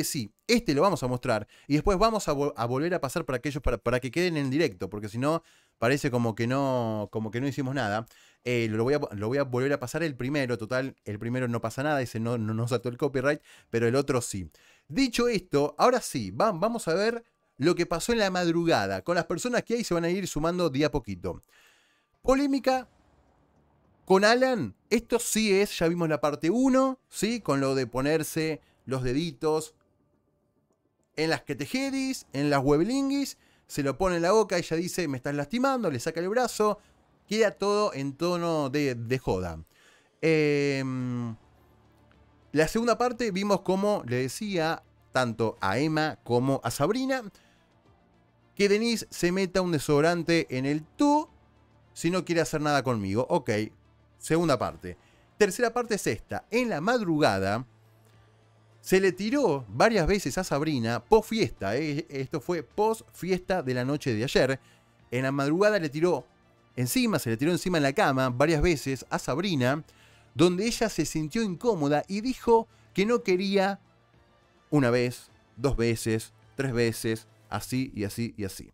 este sí, este lo vamos a mostrar y después vamos a, volver a pasar para aquellos para, para que queden en directo, porque si no parece como que no, como que no hicimos nada. Eh, lo, voy a, lo, voy a, volver a pasar el primero, total, el primero no pasa nada, ese no, no nos saltó el copyright, pero el otro sí. Dicho esto, ahora sí, vamos a ver lo que pasó en la madrugada. Con las personas que hay se van a ir sumando día a poquito. Polémica con Alan. Esto sí es, ya vimos la parte 1, ¿sí? Con lo de ponerse los deditos en las tejedis, en las weblinguis, se lo pone en la boca, ella dice, me estás lastimando, le saca el brazo, queda todo en tono de, joda. Em, la segunda parte vimos cómo le decía tanto a Emma como a Sabrina que Denise se meta un desodorante en el tú si no quiere hacer nada conmigo. Ok, segunda parte. Tercera parte es esta. En la madrugada, se le tiró varias veces a Sabrina pos fiesta, eh, esto fue post fiesta de la noche de ayer. En la madrugada le tiró encima, se le tiró encima en la cama varias veces a Sabrina, donde ella se sintió incómoda y dijo que no quería una vez, dos veces, tres veces, así y así y así.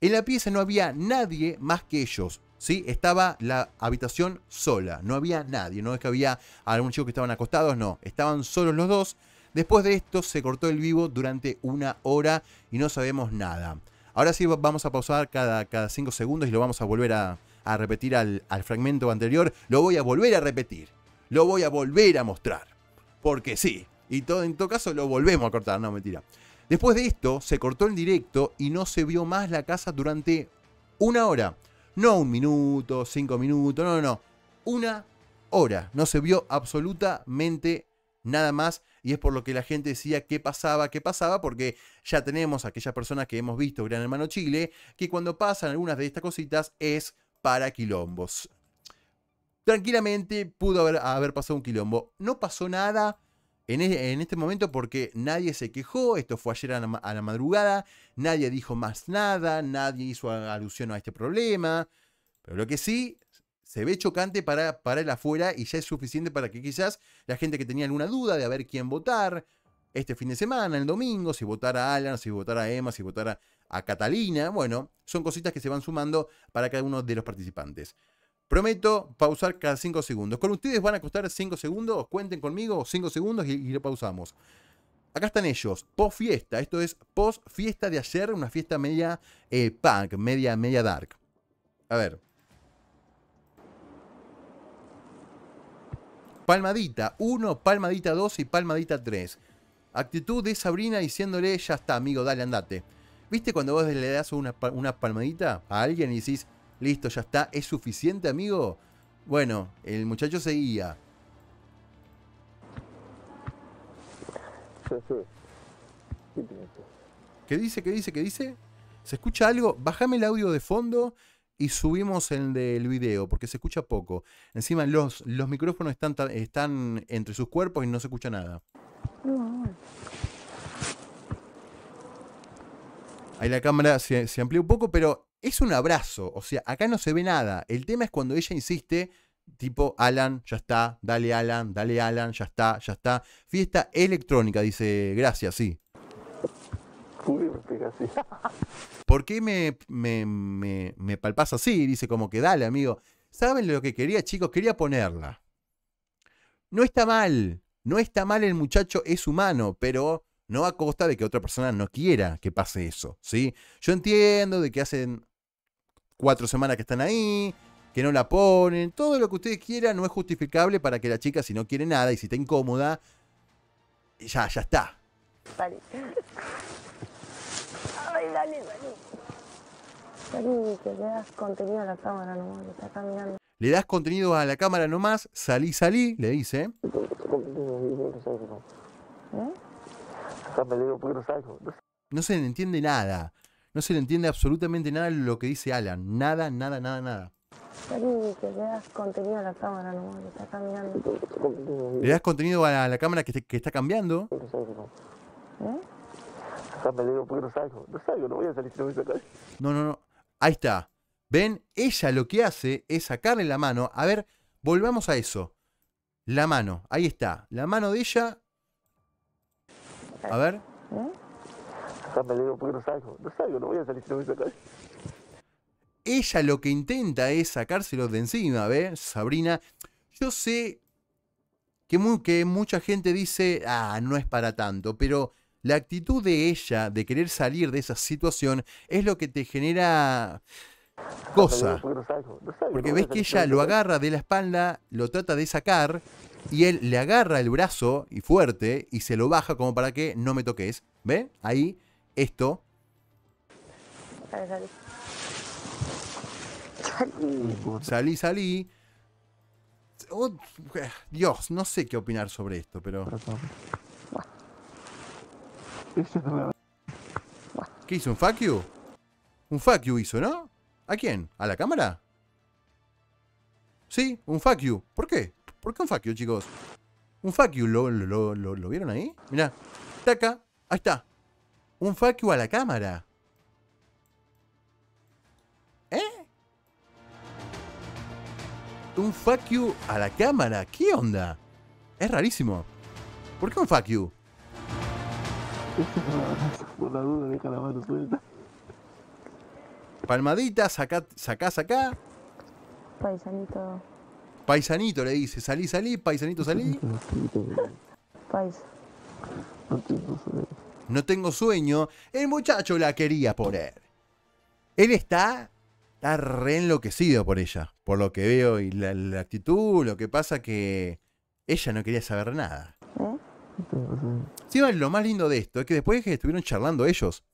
En la pieza no había nadie más que ellos, ¿sí? Estaba la habitación sola, no había nadie, no es que había algún chico que estaban acostados, no, estaban solos los dos Después de esto se cortó el vivo durante una hora y no sabemos nada. Ahora sí vamos a pausar cada 5 segundos y lo vamos a volver a, repetir al, fragmento anterior. Lo voy a volver a repetir. Lo voy a volver a mostrar. Porque sí. Y todo, en todo caso lo volvemos a cortar. No, mentira. Después de esto se cortó el directo y no se vio más la casa durante una hora. No un minuto, cinco minutos, no, no, no. Una hora. No se vio absolutamente nada más y es por lo que la gente decía qué pasaba, qué pasaba, porque ya tenemos a aquellas personas que hemos visto Gran Hermano Chile, que cuando pasan algunas de estas cositas es para quilombos. Tranquilamente pudo haber, pasado un quilombo. No pasó nada e, en, este momento porque nadie se quejó, esto fue ayer a la madrugada, nadie dijo más nada, nadie hizo alusión a este problema. Pero lo que sí, se ve chocante para, para el afuera y ya es suficiente para que quizás la gente que tenía alguna duda de a ver quién votar este fin de semana, el domingo, si votara a Alan, si votara a Emma, si votara a Catalina, bueno, son cositas que se van sumando para cada uno de los participantes. Prometo pausar cada 5 segundos. Con ustedes van a costar 5 segundos, cuenten conmigo 5 segundos y, lo pausamos. Acá están ellos, post fiesta, esto es post fiesta de ayer, una fiesta media eh, punk, media, media dark. A ver. Palmadita 1, palmadita 2 y palmadita 3. Actitud de Sabrina diciéndole, ya está, amigo, dale, andate. ¿Viste cuando vos le das una, palmadita a alguien y decís, listo, ya está, es suficiente, amigo? Bueno, el muchacho seguía. ¿Qué dice? ¿Qué dice? ¿Qué dice? ¿Se escucha algo? Bájame el audio de fondo y subimos el del video porque se escucha poco. Encima los, los micrófonos están, están entre sus cuerpos y no se escucha nada. Ahí la cámara se, amplía un poco, pero es un abrazo. O sea, acá no se ve nada. El tema es cuando ella insiste, tipo, Alan, ya está, dale Alan, dale Alan, ya está, ya está. Fiesta electrónica, dice, gracias, sí. ¿Por qué me, me, palpas así? Dice como que dale, amigo. ¿Saben lo que quería, chicos? Quería ponerla. No está mal, no está mal el muchacho, es humano, pero no a costa de que otra persona no quiera que pase eso, ¿sí? Yo entiendo de que hacen cuatro semanas que están ahí, que no la ponen, todo lo que ustedes quieran no es justificable para que la chica si no quiere nada y si está incómoda, ya, ya está. Vale dale, dale, dale. le das contenido a la cámara nomás, está cambiando. Le das contenido a la cámara nomás, salí, salí, le dice. ¿Eh? No se le entiende nada. No se le entiende absolutamente nada lo que dice Alan. Nada, nada, nada, nada. Salí, que le das contenido a la cámara nomás, que está cambiando. Le das contenido a la, cámara que, que está cambiando. ¿Eh? no No no Ahí está. ¿Ven? Ella lo que hace es sacarle la mano. A ver, volvamos a eso. La mano. Ahí está. La mano de ella. A ver. Ella lo que intenta es sacárselos de encima, ¿ves, Sabrina? Yo sé que, que mucha gente dice, ah, no es para tanto, pero la actitud de ella de querer salir de esa situación es lo que te genera cosa. Porque ves que ella lo agarra de la espalda, lo trata de sacar y él le agarra el brazo y fuerte y se lo baja como para que no me toques. ¿Ve? Ahí, esto. Salí, salí. Oh, Dios, no sé qué opinar sobre esto, pero... ¿Qué hizo? ¿Un fuck Un fuck hizo, ¿no? ¿A quién? ¿A la cámara? Sí, un fuck you. ¿Por qué? ¿Por qué un fuck chicos? Un fuck ¿lo, vieron ahí? Mirá, está acá, ahí está. Un fuck a la cámara. ¿Eh? Un fuck a la cámara. ¿Qué onda? Es rarísimo. ¿Por qué un fuck por la duda, deja la mano suelta. Palmadita, sacá, sacá, Paisanito. Paisanito le dice, salí, salí, paisanito, salí. Pais. No tengo sueño. El muchacho la quería poner. Él está, está re enloquecido por ella, por lo que veo y la, la actitud, lo que pasa que ella no quería saber nada. Sí, lo más lindo de esto es que después que estuvieron charlando ellos.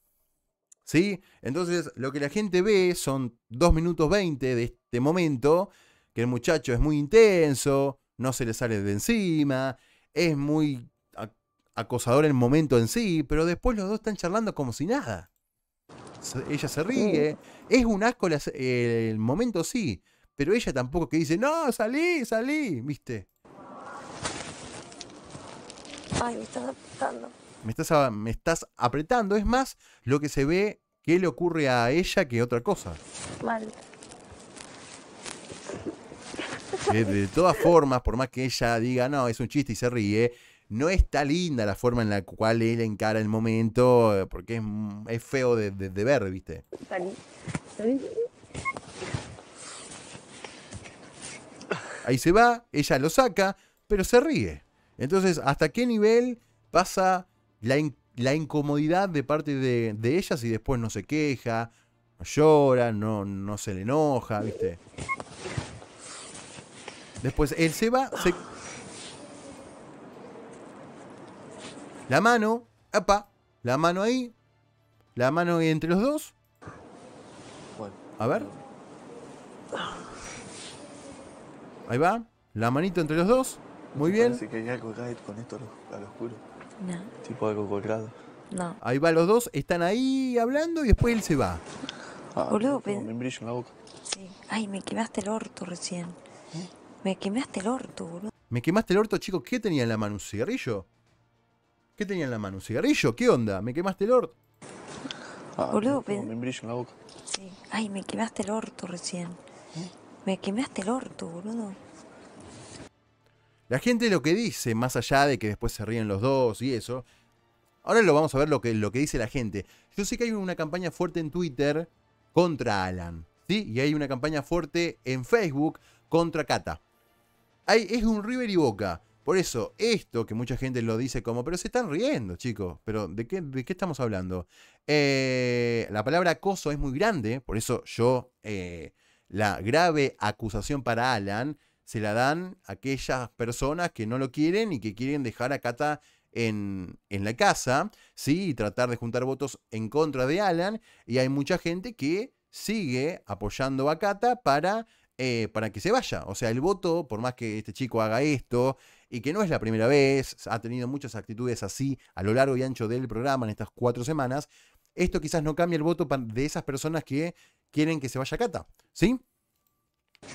¿Sí? Entonces, lo que la gente ve son 2 minutos 20 de este momento, que el muchacho es muy intenso, no se le sale de encima, es muy acosador el momento en sí, pero después los dos están charlando como si nada. Ella se ríe, mm. es un asco el momento sí, pero ella tampoco que dice, no, salí, salí, viste. Ay, me estás apretando. Me estás, apretando. Es más lo que se ve que le ocurre a ella que otra cosa. de todas formas, por más que ella diga, no, es un chiste y se ríe, no está linda la forma en la cual él encara el momento, eh, porque mm, es, feo de, de, de, ver, ¿viste? Ahí se va, ella lo saca, pero se ríe. Entonces, ¿hasta qué nivel pasa la, incomodidad de parte de, ellas y después no se queja, no llora, no, no se le enoja, viste? Después él se va, se... La mano, apa, la mano ahí, la mano entre los dos. A ver. Ahí va, la manito entre los dos. Muy bien. Parece que hay algo acá con esto a lo, oscuro. No. Tipo algo colgado. Ahí va los dos, están ahí hablando y después él se va. Ah, ah, me en la boca. Sí. Ay, me quemaste el orto recién. ¿Eh? Me quemaste el orto, boludo. Me quemaste el orto, chicos. ¿Qué tenía en la mano? ¿Un cigarrillo? ¿Qué tenía en la mano? ¿Un cigarrillo? ¿Qué onda? ¿Me quemaste el orto? Ah, me en la boca. Sí. Ay, me quemaste el orto recién. ¿Eh? Me quemaste el orto, boludo. La gente lo que dice, más allá de que después se ríen los dos y eso, ahora lo vamos a ver lo que, lo que dice la gente. Yo sé que hay una campaña fuerte en Twitter contra Alan, ¿sí? Y hay una campaña fuerte en Facebook contra Kata. es un River y Boca. Por eso, esto que mucha gente lo dice como, pero se están riendo, chicos. Pero, ¿de qué, estamos hablando? Eh, la palabra acoso es muy grande, por eso yo, eh, la grave acusación para Alan se la dan a aquellas personas que no lo quieren y que quieren dejar a Cata en, la casa, ¿sí? Y tratar de juntar votos en contra de Alan. Y hay mucha gente que sigue apoyando a Cata para, eh, para que se vaya. O sea, el voto, por más que este chico haga esto, y que no es la primera vez, ha tenido muchas actitudes así a lo largo y ancho del programa en estas cuatro semanas, esto quizás no cambia el voto de esas personas que quieren que se vaya a Cata, ¿sí?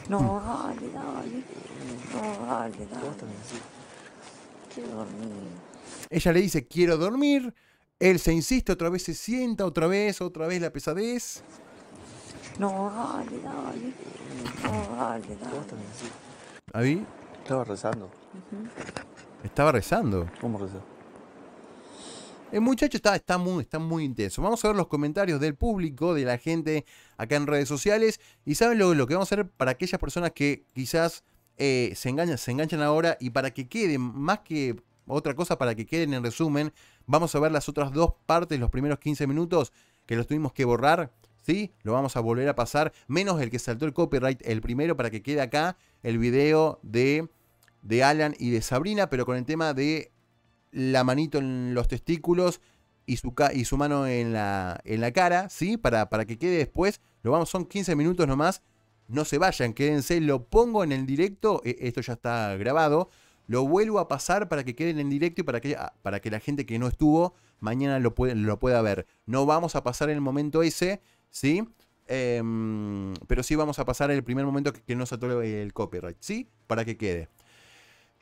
No, dale, dale. No, dale, dale. Quiero dormir. Ella le dice, quiero dormir. Él se insiste, otra vez se sienta, otra vez, otra vez la pesadez. No, dale, dale. No, dale, dale. ¿Ahí? Estaba rezando. Uh Estaba rezando. ¿Cómo rezó? El muchacho está, está, muy, está muy intenso. Vamos a ver los comentarios del público, de la gente acá en redes sociales. Y saben lo, que vamos a hacer para aquellas personas que quizás eh, se, engañan se enganchan ahora y para que queden, más que otra cosa, para que queden en resumen, vamos a ver las otras dos partes, los primeros 15 minutos que los tuvimos que borrar. ¿Sí? Lo vamos a volver a pasar, menos el que saltó el copyright, el primero, para que quede acá el video de, de Alan y de Sabrina, pero con el tema de la manito en los testículos y su, y su mano en la, en la cara, ¿sí? Para, para que quede después. Lo vamos, son 15 minutos nomás. No se vayan, quédense. Lo pongo en el directo. E, esto ya está grabado. Lo vuelvo a pasar para que quede en directo y para que, ah, para que la gente que no estuvo mañana lo, pueda ver. No vamos a pasar el momento ese, ¿sí? Em, pero sí vamos a pasar el primer momento que, no se el copyright, ¿sí? Para que quede.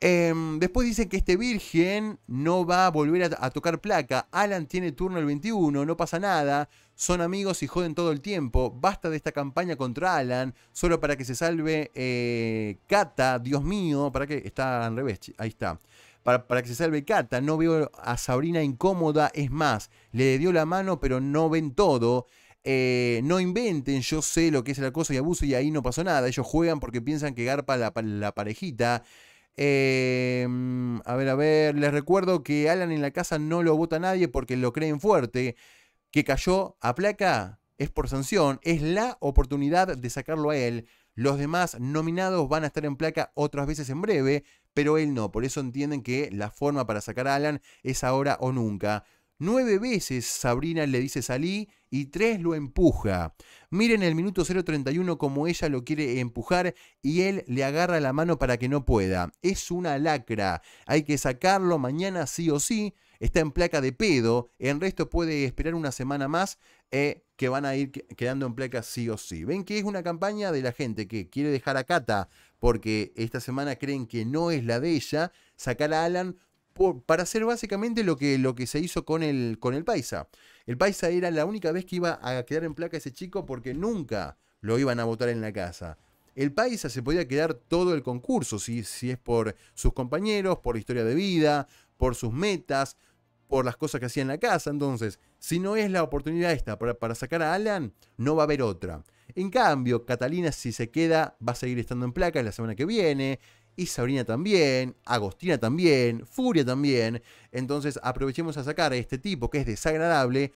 Em, después dicen que este Virgen no va a volver a, tocar placa. Alan tiene turno el 21, no pasa nada. Son amigos y joden todo el tiempo. Basta de esta campaña contra Alan, solo para que se salve eh, Cata, Dios mío. ¿Para que Está al revés, ahí está. Para, que se salve Cata, no veo a Sabrina incómoda. Es más, le dio la mano, pero no ven todo. Eh, no inventen, yo sé lo que es el acoso y abuso y ahí no pasó nada. Ellos juegan porque piensan que garpa la parejita. Em, a ver, a ver, les recuerdo que Alan en la casa no lo vota nadie porque lo creen fuerte. Que cayó a placa es por sanción, es la oportunidad de sacarlo a él. Los demás nominados van a estar en placa otras veces en breve, pero él no. Por eso entienden que la forma para sacar a Alan es ahora o nunca. Nueve veces Sabrina le dice salí y tres lo empuja. Miren el minuto 031 como ella lo quiere empujar y él le agarra la mano para que no pueda. Es una lacra. Hay que sacarlo mañana sí o sí. Está en placa de pedo. En resto puede esperar una semana más eh, que van a ir quedando en placa sí o sí. Ven que es una campaña de la gente que quiere dejar a Kata porque esta semana creen que no es la de ella. Sacar a Alan para hacer básicamente lo que, lo que se hizo con el, con el Paisa. El Paisa era la única vez que iba a quedar en placa ese chico porque nunca lo iban a votar en la casa. El Paisa se podía quedar todo el concurso, si, si es por sus compañeros, por historia de vida, por sus metas, por las cosas que hacía en la casa. Entonces, si no es la oportunidad esta para, para, sacar a Alan, no va a haber otra. En cambio, Catalina, si se queda, va a seguir estando en placa la semana que viene y Sabrina también, Agostina también, Furia también. Entonces aprovechemos a sacar a este tipo que es desagradable